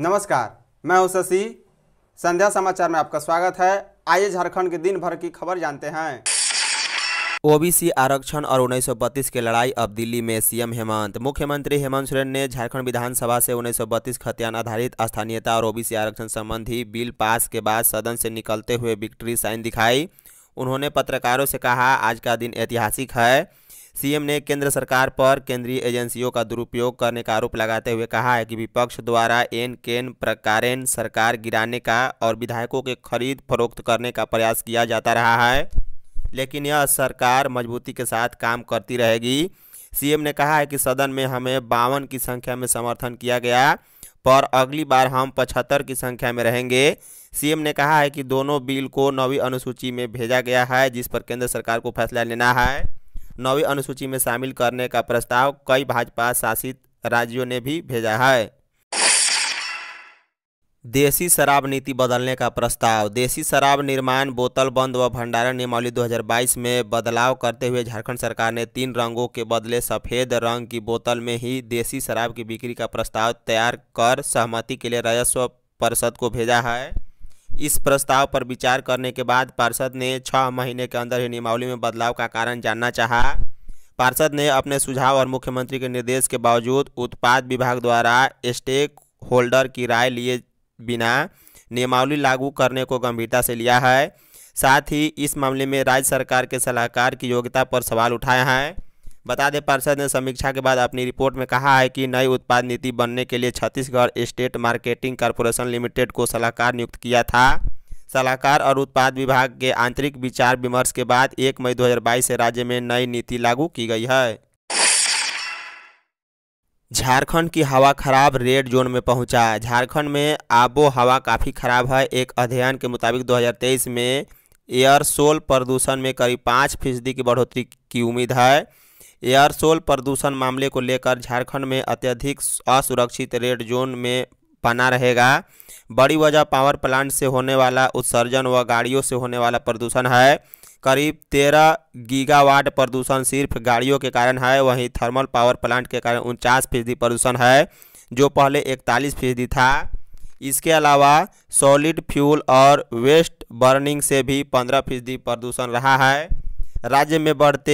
नमस्कार मैं हूं शशि संध्या समाचार में आपका स्वागत है आइए झारखंड के दिन भर की खबर जानते हैं ओबीसी आरक्षण और उन्नीस की लड़ाई अब दिल्ली में सीएम हेमंत मुख्यमंत्री हेमंत सोरेन ने झारखंड विधानसभा से उन्नीस 1932 खतियान आधारित स्थानीयता और ओबीसी आरक्षण संबंधी बिल पास के बाद सदन से निकलते हुए विक्ट्री साइन दिखाई उन्होंने पत्रकारों से कहा आज का दिन ऐतिहासिक है सीएम ने केंद्र सरकार पर केंद्रीय एजेंसियों का दुरुपयोग करने का आरोप लगाते हुए कहा है कि विपक्ष द्वारा एन केन प्रकार सरकार गिराने का और विधायकों के खरीद फरोख्त करने का प्रयास किया जाता रहा है लेकिन यह सरकार मजबूती के साथ काम करती रहेगी सीएम ने कहा है कि सदन में हमें बावन की संख्या में समर्थन किया गया पर अगली बार हम पचहत्तर की संख्या में रहेंगे सीएम ने कहा है कि दोनों बिल को नवी अनुसूची में भेजा गया है जिस पर केंद्र सरकार को फैसला लेना है नौवीं अनुसूची में शामिल करने का प्रस्ताव कई भाजपा शासित राज्यों ने भी भेजा है देसी शराब नीति बदलने का प्रस्ताव देसी शराब निर्माण बोतल बंद व भंडारण नियमावली 2022 में बदलाव करते हुए झारखंड सरकार ने तीन रंगों के बदले सफ़ेद रंग की बोतल में ही देसी शराब की बिक्री का प्रस्ताव तैयार कर सहमति के लिए राजस्व परिषद को भेजा है इस प्रस्ताव पर विचार करने के बाद पार्षद ने छः महीने के अंदर ही नियमावली में बदलाव का कारण जानना चाहा पार्षद ने अपने सुझाव और मुख्यमंत्री के निर्देश के बावजूद उत्पाद विभाग द्वारा स्टेक होल्डर की राय लिए बिना नियमावली लागू करने को गंभीरता से लिया है साथ ही इस मामले में राज्य सरकार के सलाहकार की योग्यता पर सवाल उठाए हैं बता दें पार्षद ने समीक्षा के बाद अपनी रिपोर्ट में कहा है कि नई उत्पाद नीति बनने के लिए Chhattisgarh state marketing corporation limited को सलाहकार नियुक्त किया था सलाहकार और उत्पाद विभाग के आंतरिक विचार विमर्श के बाद 1 मई 2022 से राज्य में नई नीति लागू की गई है झारखंड की हवा खराब रेड जोन में पहुंचा झारखंड में आबो हवा काफ़ी खराब है एक अध्ययन के मुताबिक 2023 में एयर सोल प्रदूषण में करीब पाँच फीसदी की बढ़ोतरी की उम्मीद है एयरसोल प्रदूषण मामले को लेकर झारखंड में अत्यधिक असुरक्षित रेड जोन में बना रहेगा बड़ी वजह पावर प्लांट से होने वाला उत्सर्जन व गाड़ियों से होने वाला प्रदूषण है करीब तेरह गीगावाट प्रदूषण सिर्फ गाड़ियों के कारण है वहीं थर्मल पावर प्लांट के कारण उनचास फीसदी प्रदूषण है जो पहले इकतालीस फीसदी था इसके अलावा सॉलिड फ्यूल और वेस्ट बर्निंग से भी पंद्रह फीसदी प्रदूषण रहा है राज्य में बढ़ते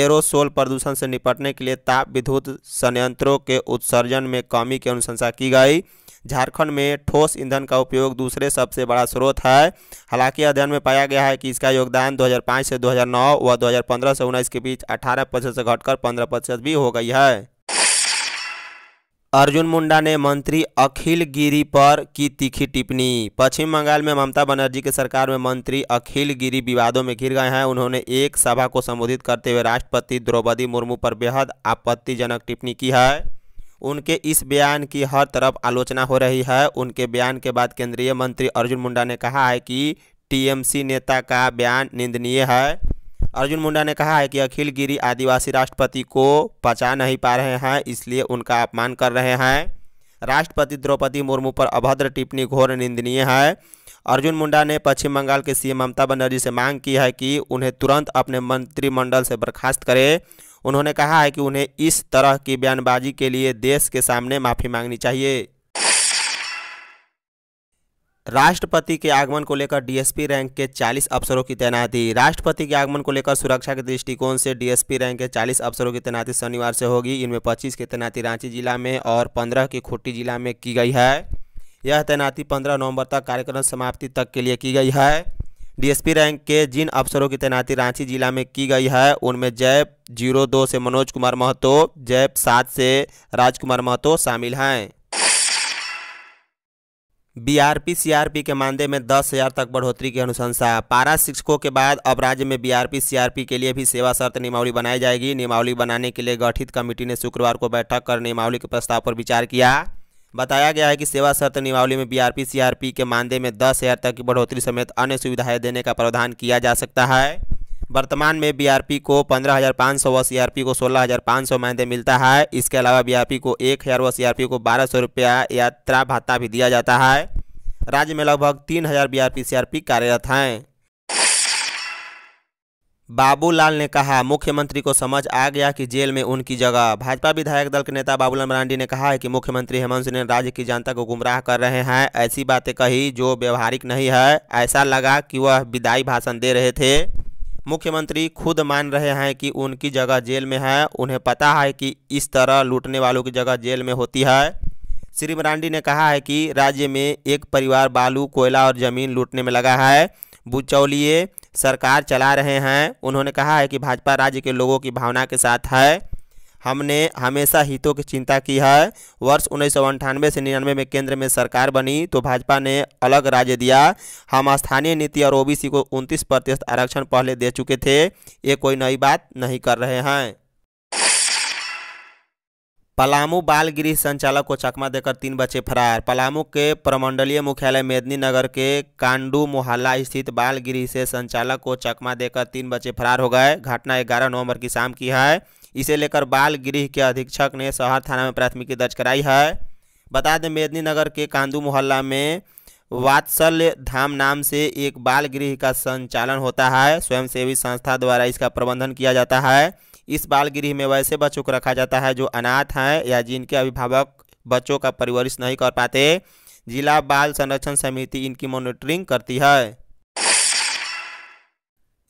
एरोसोल प्रदूषण से निपटने के लिए ताप विद्युत संयंत्रों के उत्सर्जन में कमी की अनुशंसा की गई झारखंड में ठोस ईंधन का उपयोग दूसरे सबसे बड़ा स्रोत है हालांकि अध्ययन में पाया गया है कि इसका योगदान 2005 से 2009 व 2015 से उन्नीस के बीच 18 प्रतिशत से घटकर 15 प्रतिशत भी हो गई है अर्जुन मुंडा ने मंत्री अखिल गिरी पर की तीखी टिप्पणी पश्चिम बंगाल में ममता बनर्जी के सरकार में मंत्री अखिल गिरी विवादों में घिर गए हैं उन्होंने एक सभा को संबोधित करते हुए राष्ट्रपति द्रौपदी मुर्मू पर बेहद आपत्तिजनक टिप्पणी की है उनके इस बयान की हर तरफ आलोचना हो रही है उनके बयान के बाद केंद्रीय मंत्री अर्जुन मुंडा ने कहा है कि टीएमसी नेता का बयान निंदनीय है अर्जुन मुंडा ने कहा है कि अखिल गिरी आदिवासी राष्ट्रपति को पचा नहीं पा रहे हैं इसलिए उनका अपमान कर रहे हैं राष्ट्रपति द्रौपदी मुर्मू पर अभद्र टिप्पणी घोर निंदनीय है अर्जुन मुंडा ने पश्चिम बंगाल के सीएम ममता बनर्जी से मांग की है कि उन्हें तुरंत अपने मंत्रिमंडल से बर्खास्त करें उन्होंने कहा है कि उन्हें इस तरह की बयानबाजी के लिए देश के सामने माफ़ी मांगनी चाहिए राष्ट्रपति के आगमन को लेकर डीएसपी रैंक के 40 अफसरों की तैनाती राष्ट्रपति के आगमन को लेकर सुरक्षा के दृष्टिकोण से डीएसपी रैंक के 40 अफसरों की तैनाती शनिवार से होगी इनमें 25 की तैनाती रांची जिला में और 15 की खुट्टी जिला में की गई है यह तैनाती 15 नवंबर तक कार्यक्रम समाप्ति तक के लिए की गई है डीएसपी रैंक के जिन अफसरों की तैनाती रांची जिला में की गई है उनमें जैप जीरो दो से मनोज कुमार महतो जैप सात से राजकुमार महतो शामिल हैं बीआरपी सीआरपी के मानदेय में दस हजार तक बढ़ोतरी की अनुशंसा पारा शिक्षकों के बाद अब राज्य में बीआरपी सीआरपी के लिए भी सेवा शर्त नियमावली बनाई जाएगी नियमावली बनाने के लिए गठित कमेटी ने शुक्रवार को बैठक कर नियमावली के प्रस्ताव पर विचार किया बताया गया है कि सेवा शर्त नियमावली में बीआरपी सीआरपी के मानदेय में दस हजार तक की बढ़ोतरी समेत अन्य सुविधाएं देने का प्रावधान किया जा सकता है वर्तमान में बीआरपी को पंद्रह हज़ार पाँच सौ व सीआरपी को सोलह हज़ार पाँच सौ मानदेय मिलता है इसके अलावा बीआरपी को एक हज़ार व सीआरपी को बारह सौ रुपया यात्रा भत्ता भी दिया जाता है राज्य में लगभग तीन हज़ार बीआरपी सीआरपी कार्यरत हैं बाबूलाल ने कहा मुख्यमंत्री को समझ आ गया कि जेल में उनकी जगह भाजपा विधायक दल के नेता बाबूलाल मरांडी ने कहा है कि मुख्यमंत्री हेमंत सोरेन राज्य की जनता को गुमराह कर रहे हैं ऐसी बातें कही जो व्यवहारिक नहीं है ऐसा लगा कि वह विदाई भाषण दे रहे थे मुख्यमंत्री खुद मान रहे हैं कि उनकी जगह जेल में है उन्हें पता है कि इस तरह लूटने वालों की जगह जेल में होती है श्री मरांडी ने कहा है कि राज्य में एक परिवार बालू कोयला और जमीन लूटने में लगा है बुचौलिए सरकार चला रहे हैं उन्होंने कहा है कि भाजपा राज्य के लोगों की भावना के साथ है हमने हमेशा हितों की चिंता की है वर्ष उन्नीस से निन्यानवे में केंद्र में सरकार बनी तो भाजपा ने अलग राज्य दिया हम स्थानीय नीति और ओबीसी को उनतीस प्रतिशत आरक्षण पहले दे चुके थे ये कोई नई बात नहीं कर रहे हैं पलामू बाल गृह संचालक को चकमा देकर तीन बच्चे फरार पलामू के प्रमंडलीय मुख्यालय नगर के कांडू मोहल्ला स्थित बाल गृह से संचालक को चकमा देकर तीन बच्चे फरार हो गए घटना ग्यारह नवंबर की शाम की है इसे लेकर बाल गृह के अधीक्षक ने शहर थाना में प्राथमिकी दर्ज कराई है बता दें नगर के कांडू मोहल्ला में वात्सल्य धाम नाम से एक बाल गृह का संचालन होता है स्वयंसेवी संस्था द्वारा इसका प्रबंधन किया जाता है इस बाल गृह में वैसे बच्चों को रखा जाता है जो अनाथ हैं या जिनके अभिभावक बच्चों का परिवरिश नहीं कर पाते जिला बाल संरक्षण समिति इनकी मॉनिटरिंग करती है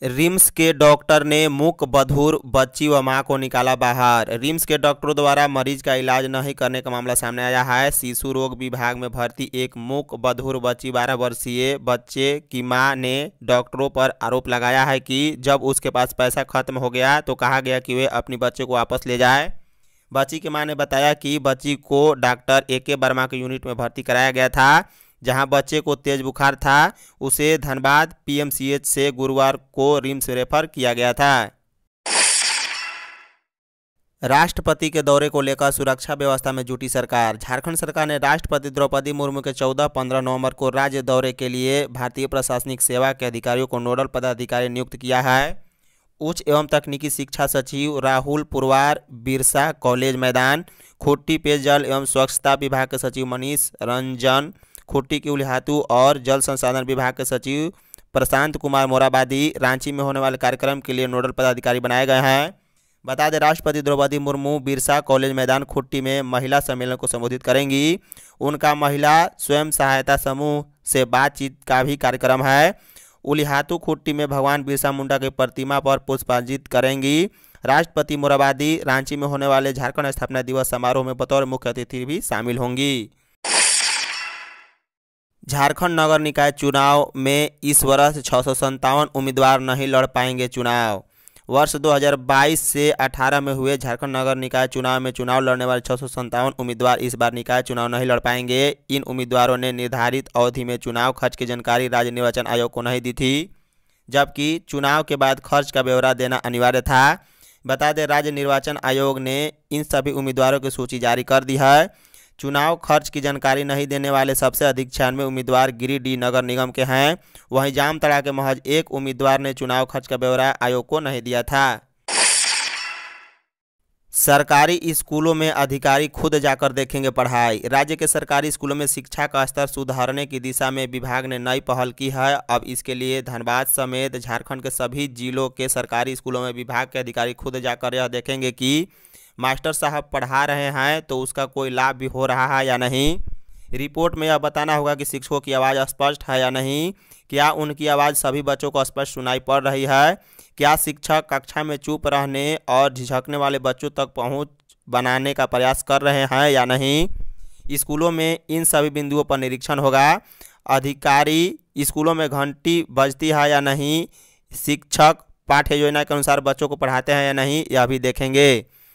रिम्स के डॉक्टर ने मुक बधूर बच्ची व मां को निकाला बाहर रिम्स के डॉक्टरों द्वारा मरीज का इलाज नहीं करने का मामला सामने आया है शिशु रोग विभाग में भर्ती एक मुक बधूर बच्ची बारह वर्षीय बच्चे की मां ने डॉक्टरों पर आरोप लगाया है कि जब उसके पास पैसा खत्म हो गया तो कहा गया कि वे अपने बच्चे को वापस ले जाए बच्ची की माँ ने बताया कि बच्ची को डॉक्टर ए के वर्मा के यूनिट में भर्ती कराया गया था जहां बच्चे को तेज बुखार था उसे धनबाद पीएमसीएच से गुरुवार को रिम्स रेफर किया गया था राष्ट्रपति के दौरे को लेकर सुरक्षा व्यवस्था में जुटी सरकार झारखंड सरकार ने राष्ट्रपति द्रौपदी मुर्मू के 14-15 नवंबर को राज्य दौरे के लिए भारतीय प्रशासनिक सेवा के अधिकारियों को नोडल पदाधिकारी नियुक्त किया है उच्च एवं तकनीकी शिक्षा सचिव राहुल पुरवार बिरसा कॉलेज मैदान खुट्टी पेयजल एवं स्वच्छता विभाग के सचिव मनीष रंजन खुट्टी की उलिहातू और जल संसाधन विभाग के सचिव प्रशांत कुमार मोराबादी रांची में होने वाले कार्यक्रम के लिए नोडल पदाधिकारी बनाए गए हैं बता दें राष्ट्रपति द्रौपदी मुर्मू बिरसा कॉलेज मैदान खुट्टी में महिला सम्मेलन को संबोधित करेंगी उनका महिला स्वयं सहायता समूह से बातचीत का भी कार्यक्रम है उलिहातू खुट्टी में भगवान बिरसा मुंडा की प्रतिमा पर पुष्पांजित करेंगी राष्ट्रपति मोराबादी रांची में होने वाले झारखंड स्थापना दिवस समारोह में बतौर मुख्य अतिथि भी शामिल होंगी झारखंड नगर निकाय चुनाव में इस वर्ष छः उम्मीदवार नहीं लड़ पाएंगे चुनाव वर्ष 2022 से 18 में हुए झारखंड नगर निकाय चुनाव में चुनाव लड़ने वाले छः उम्मीदवार इस बार निकाय चुनाव नहीं लड़ पाएंगे इन उम्मीदवारों ने निर्धारित अवधि में चुनाव खर्च की जानकारी राज्य निर्वाचन आयोग को नहीं दी थी जबकि चुनाव के बाद खर्च का ब्यौरा देना अनिवार्य था बता दें राज्य निर्वाचन आयोग ने इन सभी उम्मीदवारों की सूची जारी कर दी है चुनाव खर्च की जानकारी नहीं देने वाले सबसे अधिक छियानवे उम्मीदवार गिरिडीह नगर निगम के हैं वहीं जामतड़ा के महज एक उम्मीदवार ने चुनाव खर्च का ब्यौरा आयोग को नहीं दिया था सरकारी स्कूलों में अधिकारी खुद जाकर देखेंगे पढ़ाई राज्य के सरकारी स्कूलों में शिक्षा का स्तर सुधारने की दिशा में विभाग ने नई पहल की है अब इसके लिए धनबाद समेत झारखंड के सभी जिलों के सरकारी स्कूलों में विभाग के अधिकारी खुद जाकर यह देखेंगे कि मास्टर साहब पढ़ा रहे हैं तो उसका कोई लाभ भी हो रहा है या नहीं रिपोर्ट में यह बताना होगा कि शिक्षकों की आवाज़ स्पष्ट है या नहीं क्या उनकी आवाज़ सभी बच्चों को स्पष्ट सुनाई पड़ रही है क्या शिक्षक कक्षा में चुप रहने और झिझकने वाले बच्चों तक पहुँच बनाने का प्रयास कर रहे हैं या नहीं स्कूलों में इन सभी बिंदुओं पर निरीक्षण होगा अधिकारी स्कूलों में घंटी बजती है या नहीं शिक्षक पाठ्य योजना के अनुसार बच्चों को पढ़ाते हैं या नहीं यह भी देखेंगे